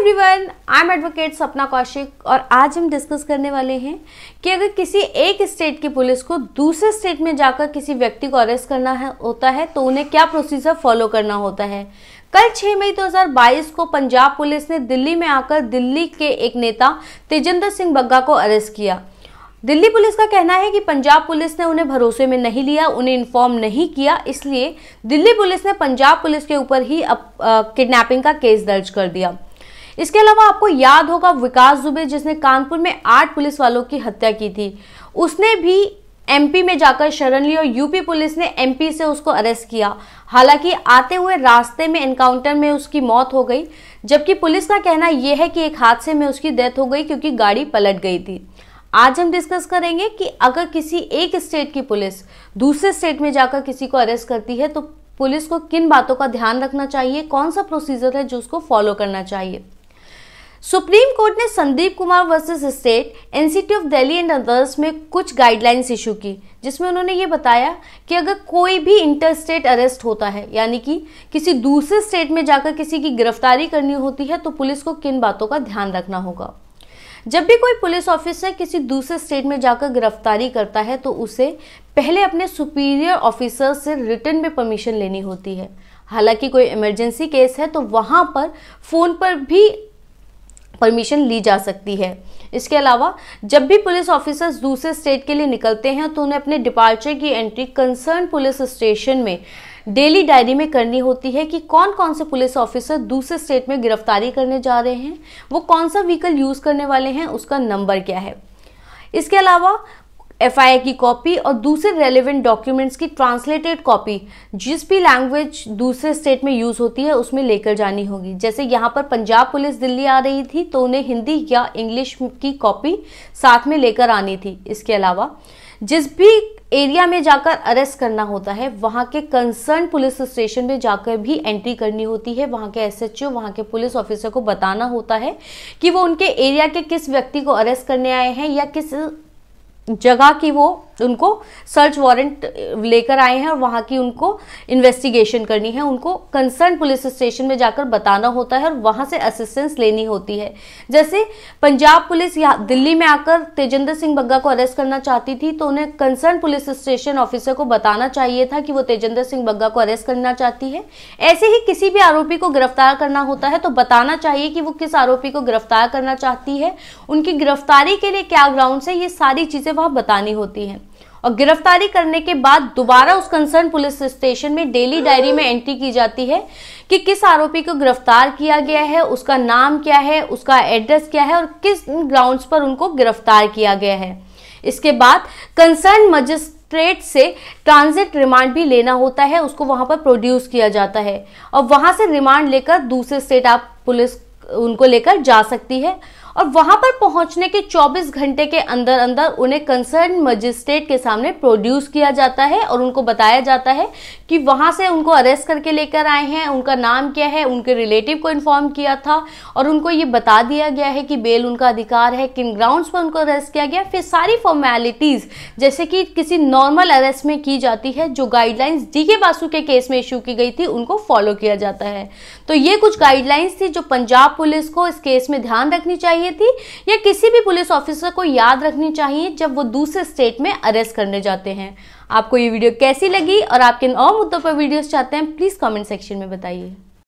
everyone I am advocate सपना कौशिक और आज हम डिस्कस करने वाले हैं कि अगर किसी एक स्टेट की पुलिस को दूसरे स्टेट में जाकर किसी व्यक्ति को अरेस्ट करना है होता है तो उन्हें क्या प्रोसीजर फॉलो करना होता है कल 6 मई 2022 को पंजाब पुलिस ने दिल्ली में आकर दिल्ली के एक नेता तेजेंद्र सिंह बग्गा को अरेस्ट किया दिल्ली पुलिस का कहना है कि पंजाब पुलिस ने उन्हें भरोसे में नहीं लिया उन्हें इन्फॉर्म नहीं किया इसलिए दिल्ली पुलिस ने पंजाब पुलिस के ऊपर ही किडनैपिंग का केस दर्ज कर दिया इसके अलावा आपको याद होगा विकास दुबे जिसने कानपुर में आठ पुलिस वालों की हत्या की थी उसने भी एमपी में जाकर शरण ली और यूपी पुलिस ने एमपी से उसको अरेस्ट किया हालांकि आते हुए रास्ते में एनकाउंटर में उसकी मौत हो गई जबकि पुलिस का कहना यह है कि एक हादसे में उसकी डेथ हो गई क्योंकि गाड़ी पलट गई थी आज हम डिस्कस करेंगे कि अगर किसी एक स्टेट की पुलिस दूसरे स्टेट में जाकर किसी को अरेस्ट करती है तो पुलिस को किन बातों का ध्यान रखना चाहिए कौन सा प्रोसीजर है जो उसको फॉलो करना चाहिए सुप्रीम कोर्ट ने Sandeep Kumar versus state NCT of Delhi and others में कुछ गाइडलाइंस इशू की जिसमें उन्होंने ये बताया कि अगर कोई भी इंटर स्टेट अरेस्ट होता है यानी कि किसी दूसरे स्टेट में जाकर किसी की गिरफ्तारी करनी होती है तो पुलिस को किन बातों का ध्यान रखना होगा जब भी कोई पुलिस ऑफिसर किसी दूसरे स्टेट में जाकर गिरफ्तारी करता है तो उसे पहले अपने सुपीरियर ऑफिसर से रिटर्न में परमिशन लेनी होती है हालांकि कोई इमरजेंसी केस है तो वहां पर फ़ोन पर भी परमिशन ली जा सकती है इसके अलावा जब भी पुलिस ऑफिसर्स दूसरे स्टेट के लिए निकलते हैं तो उन्हें अपने डिपार्चर की एंट्री कंसर्न पुलिस स्टेशन में डेली डायरी में करनी होती है कि कौन कौन से पुलिस ऑफिसर दूसरे स्टेट में गिरफ्तारी करने जा रहे हैं वो कौन सा व्हीकल यूज़ करने वाले हैं उसका नंबर क्या है इसके अलावा एफ की कॉपी और दूसरे रेलिवेंट डॉक्यूमेंट्स की ट्रांसलेटेड कॉपी जिस भी लैंग्वेज दूसरे स्टेट में यूज़ होती है उसमें लेकर जानी होगी जैसे यहाँ पर पंजाब पुलिस दिल्ली आ रही थी तो उन्हें हिंदी या इंग्लिश की कॉपी साथ में लेकर आनी थी इसके अलावा जिस भी एरिया में जाकर अरेस्ट करना होता है वहाँ के कंसर्न पुलिस स्टेशन में जाकर भी एंट्री करनी होती है वहाँ के एसएचओ वहाँ के पुलिस ऑफिसर को बताना होता है कि वो उनके एरिया के किस व्यक्ति को अरेस्ट करने आए हैं या किस जगह की वो उनको सर्च वारंट लेकर आए हैं और वहाँ की उनको इन्वेस्टिगेशन करनी है उनको कंसर्न पुलिस स्टेशन में जाकर बताना होता है और वहाँ से असिस्टेंस लेनी होती है जैसे पंजाब पुलिस या दिल्ली में आकर तेजेंद्र सिंह बग्गा को अरेस्ट करना चाहती थी तो उन्हें कंसर्न पुलिस स्टेशन ऑफिसर को बताना चाहिए था कि वो तेजेंद्र सिंह बग्गा को अरेस्ट करना चाहती है ऐसे ही किसी भी आरोपी को गिरफ्तार करना होता है तो बताना चाहिए कि वो किस आरोपी को गिरफ्तार करना चाहती है उनकी गिरफ्तारी के लिए क्या ग्राउंड है ये सारी चीज़ें वहाँ बतानी होती हैं और गिरफ्तारी करने के बाद दोबारा उस कंसर्न पुलिस स्टेशन में डेली डायरी में एंट्री की जाती है कि किस आरोपी को गिरफ्तार किया गया है उसका नाम क्या है उसका एड्रेस क्या है और किस ग्राउंड्स पर उनको गिरफ्तार किया गया है इसके बाद कंसर्न मजिस्ट्रेट से ट्रांजिट रिमांड भी लेना होता है उसको वहां पर प्रोड्यूस किया जाता है और वहां से रिमांड लेकर दूसरे स्टेट आप पुलिस उनको लेकर जा सकती है और वहां पर पहुंचने के 24 घंटे के अंदर अंदर उन्हें कंसर्न मजिस्ट्रेट के सामने प्रोड्यूस किया जाता है और उनको बताया जाता है कि वहां से उनको अरेस्ट करके लेकर आए हैं उनका नाम क्या है उनके रिलेटिव को इन्फॉर्म किया था और उनको ये बता दिया गया है कि बेल उनका अधिकार है किन ग्राउंड्स पर उनको अरेस्ट किया गया फिर सारी फॉर्मेलिटीज़ जैसे कि किसी नॉर्मल अरेस्ट में की जाती है जो गाइडलाइंस डी के बासु के केस में इशू की गई थी उनको फॉलो किया जाता है तो ये कुछ गाइडलाइंस थी जो पंजाब पुलिस को इस केस में ध्यान रखनी चाहिए चाहिए थी या किसी भी पुलिस ऑफिसर को याद रखनी चाहिए जब वो दूसरे स्टेट में अरेस्ट करने जाते हैं आपको ये वीडियो कैसी लगी और आप किन और मुद्दों पर वीडियोस चाहते हैं प्लीज़ कमेंट सेक्शन में बताइए